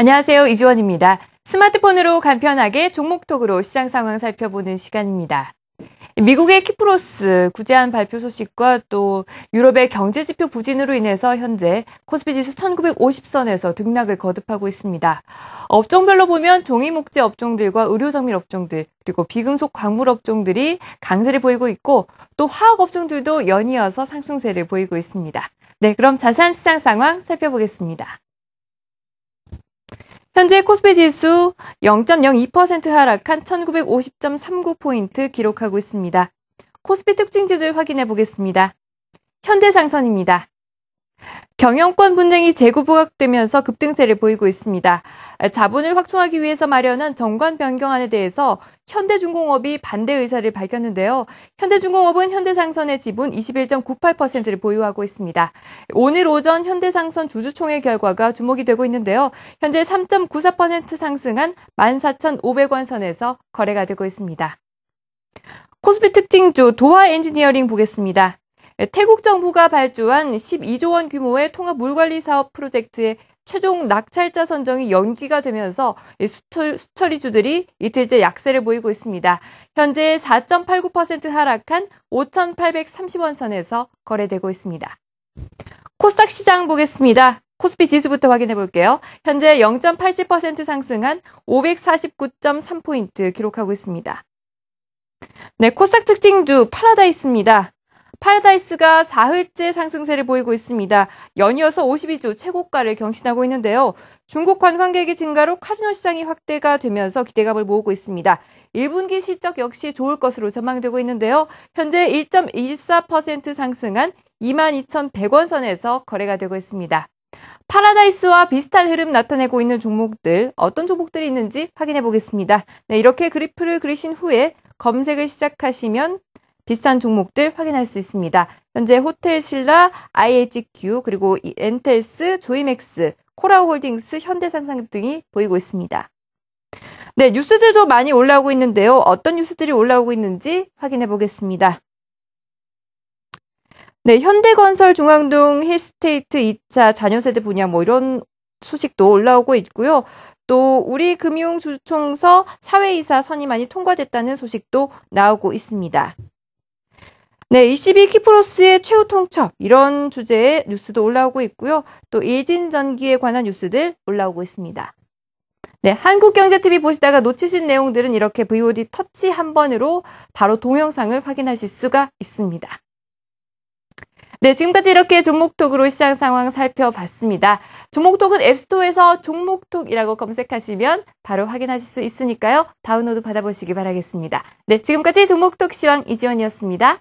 안녕하세요. 이지원입니다. 스마트폰으로 간편하게 종목톡으로 시장 상황 살펴보는 시간입니다. 미국의 키프로스 구제한 발표 소식과 또 유럽의 경제 지표 부진으로 인해서 현재 코스피 지수 1950선에서 등락을 거듭하고 있습니다. 업종별로 보면 종이 목재 업종들과 의료 정밀 업종들 그리고 비금속 광물 업종들이 강세를 보이고 있고 또 화학 업종들도 연이어서 상승세를 보이고 있습니다. 네, 그럼 자세한 시장 상황 살펴보겠습니다. 현재 코스피 지수 0.02% 하락한 1950.39포인트 기록하고 있습니다. 코스피 특징지도를 확인해 보겠습니다. 현대상선입니다. 경영권 분쟁이 재고 부각되면서 급등세를 보이고 있습니다. 자본을 확충하기 위해서 마련한 정관 변경안에 대해서 현대중공업이 반대 의사를 밝혔는데요. 현대중공업은 현대상선의 지분 21.98%를 보유하고 있습니다. 오늘 오전 현대상선 주주총회 결과가 주목이 되고 있는데요. 현재 3.94% 상승한 14,500원 선에서 거래가 되고 있습니다. 코스피 특징주 도화 엔지니어링 보겠습니다. 네, 태국 정부가 발주한 12조 원 규모의 통합 물관리 사업 프로젝트의 최종 낙찰자 선정이 연기가 되면서 수철, 수철이주들이 이틀째 약세를 보이고 있습니다. 현재 4.89% 하락한 5,830원 선에서 거래되고 있습니다. 코스닥 시장 보겠습니다. 코스피 지수부터 확인해 볼게요. 현재 0.87% 상승한 549.3포인트 기록하고 있습니다. 네, 코스닥 특징주 파라다이스입니다. 파라다이스가 4흘째 상승세를 보이고 있습니다. 연이어서 5 2조 최고가를 경신하고 있는데요. 중국 관광객의 증가로 카지노 시장이 확대가 되면서 기대감을 모으고 있습니다. 1분기 실적 역시 좋을 것으로 전망되고 있는데요. 현재 1.14% 상승한 22,100원 선에서 거래가 되고 있습니다. 파라다이스와 비슷한 흐름 나타내고 있는 종목들, 어떤 종목들이 있는지 확인해 보겠습니다. 네, 이렇게 그래프를 그리신 후에 검색을 시작하시면 비싼 종목들 확인할 수 있습니다. 현재 호텔신라, IHQ, 그리고 엔텔스, 조이맥스, 코라홀딩스, 현대상상 등이 보이고 있습니다. 네, 뉴스들도 많이 올라오고 있는데요. 어떤 뉴스들이 올라오고 있는지 확인해 보겠습니다. 네, 현대건설 중앙동 힐스테이트 2차 자녀세대 분양 뭐 이런 소식도 올라오고 있고요. 또 우리 금융주총서 사회이사 선임안이 통과됐다는 소식도 나오고 있습니다. 네, 22 키프로스의 최후 통첩 이런 주제의 뉴스도 올라오고 있고요. 또 일진 전기에 관한 뉴스들 올라오고 있습니다. 네, 한국경제TV 보시다가 놓치신 내용들은 이렇게 VOD 터치 한 번으로 바로 동영상을 확인하실 수가 있습니다. 네, 지금까지 이렇게 종목톡으로 시장 상황 살펴봤습니다. 종목톡은 앱스토어에서 종목톡이라고 검색하시면 바로 확인하실 수 있으니까요. 다운로드 받아보시기 바라겠습니다. 네, 지금까지 종목톡 시황 이지원이었습니다.